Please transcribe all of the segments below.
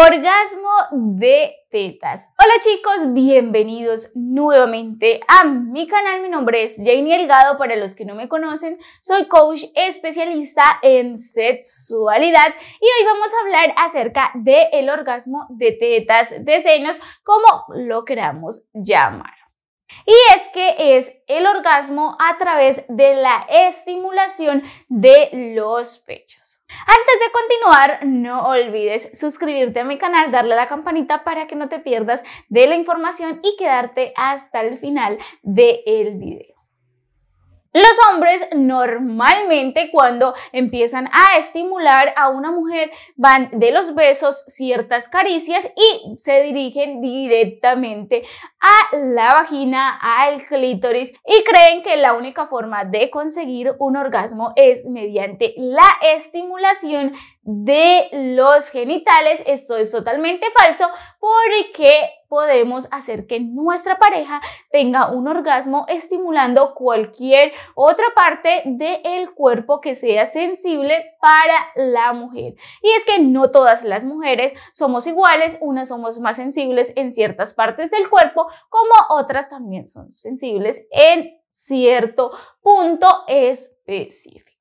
Orgasmo de tetas. Hola chicos, bienvenidos nuevamente a mi canal. Mi nombre es Janie Elgado, Para los que no me conocen, soy coach especialista en sexualidad y hoy vamos a hablar acerca del el orgasmo de tetas, de senos, como lo queramos llamar. Y es que es el orgasmo a través de la estimulación de los pechos. Antes de continuar, no olvides suscribirte a mi canal, darle a la campanita para que no te pierdas de la información y quedarte hasta el final del video. Los hombres normalmente cuando empiezan a estimular a una mujer van de los besos, ciertas caricias y se dirigen directamente a la vagina, al clítoris y creen que la única forma de conseguir un orgasmo es mediante la estimulación de los genitales. Esto es totalmente falso porque podemos hacer que nuestra pareja tenga un orgasmo estimulando cualquier otra parte del cuerpo que sea sensible para la mujer. Y es que no todas las mujeres somos iguales, unas somos más sensibles en ciertas partes del cuerpo, como otras también son sensibles en cierto punto específico.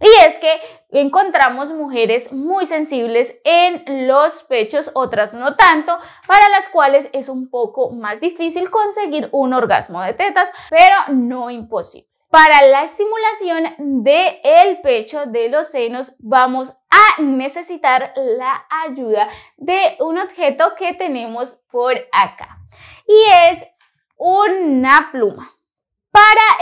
Y es que encontramos mujeres muy sensibles en los pechos, otras no tanto, para las cuales es un poco más difícil conseguir un orgasmo de tetas, pero no imposible. Para la estimulación del pecho, de los senos, vamos a necesitar la ayuda de un objeto que tenemos por acá y es una pluma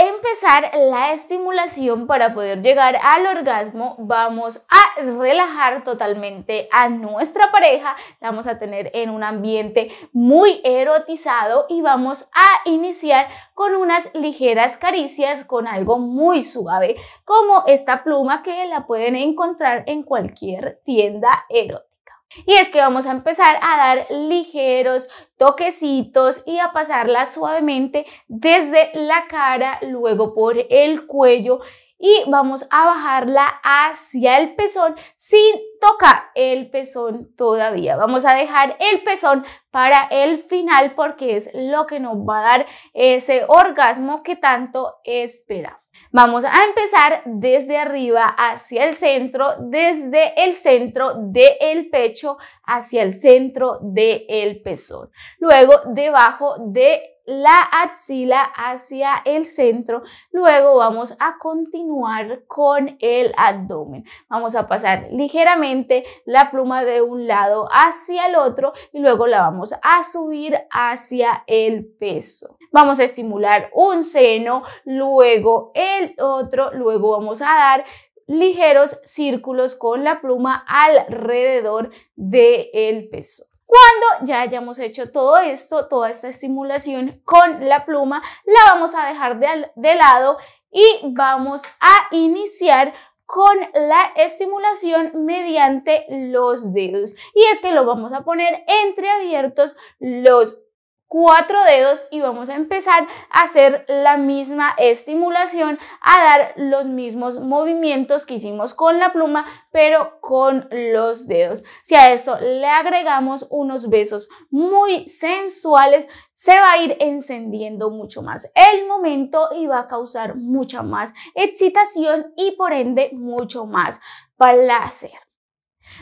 empezar la estimulación para poder llegar al orgasmo, vamos a relajar totalmente a nuestra pareja, la vamos a tener en un ambiente muy erotizado y vamos a iniciar con unas ligeras caricias con algo muy suave, como esta pluma que la pueden encontrar en cualquier tienda erótica. Y es que vamos a empezar a dar ligeros toquecitos y a pasarla suavemente desde la cara, luego por el cuello y vamos a bajarla hacia el pezón sin tocar el pezón todavía. Vamos a dejar el pezón para el final porque es lo que nos va a dar ese orgasmo que tanto esperamos. Vamos a empezar desde arriba hacia el centro, desde el centro del pecho hacia el centro del pezón. Luego debajo de la axila hacia el centro. Luego vamos a continuar con el abdomen. Vamos a pasar ligeramente la pluma de un lado hacia el otro y luego la vamos a subir hacia el peso vamos a estimular un seno, luego el otro, luego vamos a dar ligeros círculos con la pluma alrededor del peso. peso. Cuando ya hayamos hecho todo esto, toda esta estimulación con la pluma, la vamos a dejar de, de lado y vamos a iniciar con la estimulación mediante los dedos. Y es que lo vamos a poner entreabiertos los cuatro dedos y vamos a empezar a hacer la misma estimulación, a dar los mismos movimientos que hicimos con la pluma, pero con los dedos. Si a esto le agregamos unos besos muy sensuales, se va a ir encendiendo mucho más el momento y va a causar mucha más excitación y por ende mucho más placer.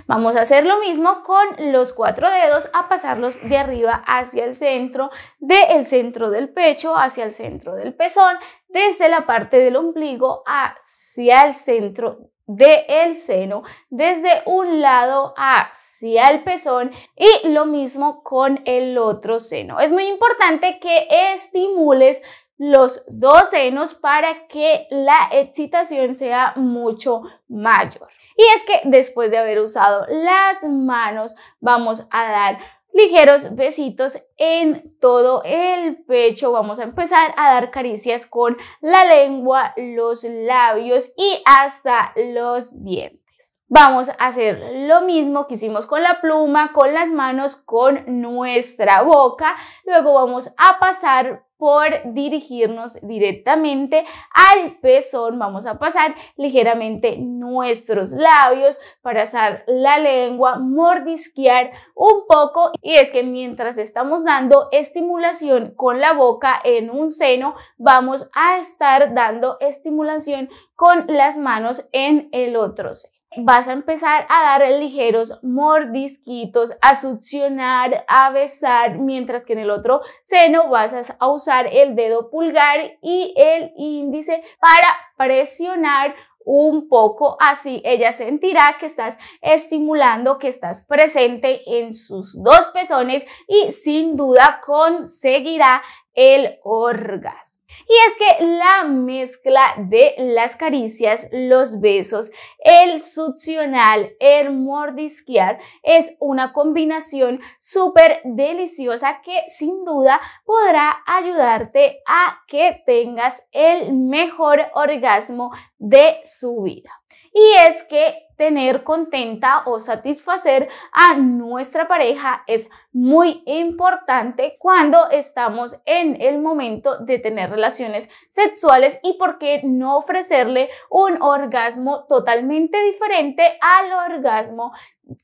Vamos a hacer lo mismo con los cuatro dedos a pasarlos de arriba hacia el centro, del centro del pecho hacia el centro del pezón, desde la parte del ombligo hacia el centro del seno desde un lado hacia el pezón y lo mismo con el otro seno. Es muy importante que estimules los dos senos para que la excitación sea mucho mayor. Y es que después de haber usado las manos, vamos a dar ligeros besitos en todo el pecho. Vamos a empezar a dar caricias con la lengua, los labios y hasta los dientes. Vamos a hacer lo mismo que hicimos con la pluma, con las manos, con nuestra boca. Luego vamos a pasar por dirigirnos directamente al pezón. Vamos a pasar ligeramente nuestros labios para hacer la lengua, mordisquear un poco. Y es que mientras estamos dando estimulación con la boca en un seno, vamos a estar dando estimulación con las manos en el otro seno vas a empezar a dar ligeros mordisquitos, a succionar, a besar, mientras que en el otro seno vas a usar el dedo pulgar y el índice para presionar un poco así ella sentirá que estás estimulando que estás presente en sus dos pezones y sin duda conseguirá el orgasmo. Y es que la mezcla de las caricias, los besos, el succional, el mordisquear es una combinación súper deliciosa que sin duda podrá ayudarte a que tengas el mejor orgasmo de su vida y es que tener contenta o satisfacer a nuestra pareja es muy importante cuando estamos en el momento de tener relaciones sexuales y por qué no ofrecerle un orgasmo totalmente diferente al orgasmo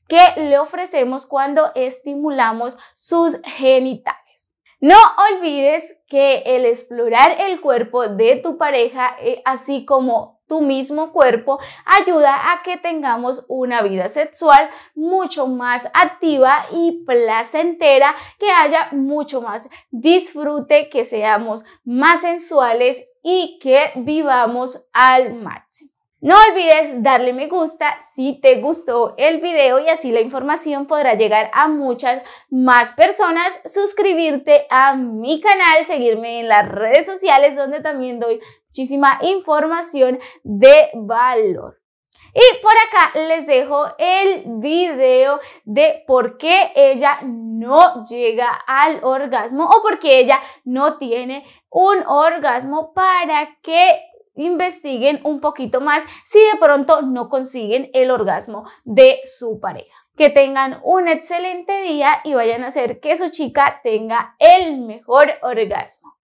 que le ofrecemos cuando estimulamos sus genitales. No olvides que el explorar el cuerpo de tu pareja, eh, así como tu mismo cuerpo ayuda a que tengamos una vida sexual mucho más activa y placentera, que haya mucho más disfrute, que seamos más sensuales y que vivamos al máximo. No olvides darle me gusta si te gustó el video y así la información podrá llegar a muchas más personas, suscribirte a mi canal, seguirme en las redes sociales donde también doy muchísima información de valor. Y por acá les dejo el video de por qué ella no llega al orgasmo o por qué ella no tiene un orgasmo para que investiguen un poquito más si de pronto no consiguen el orgasmo de su pareja. Que tengan un excelente día y vayan a hacer que su chica tenga el mejor orgasmo.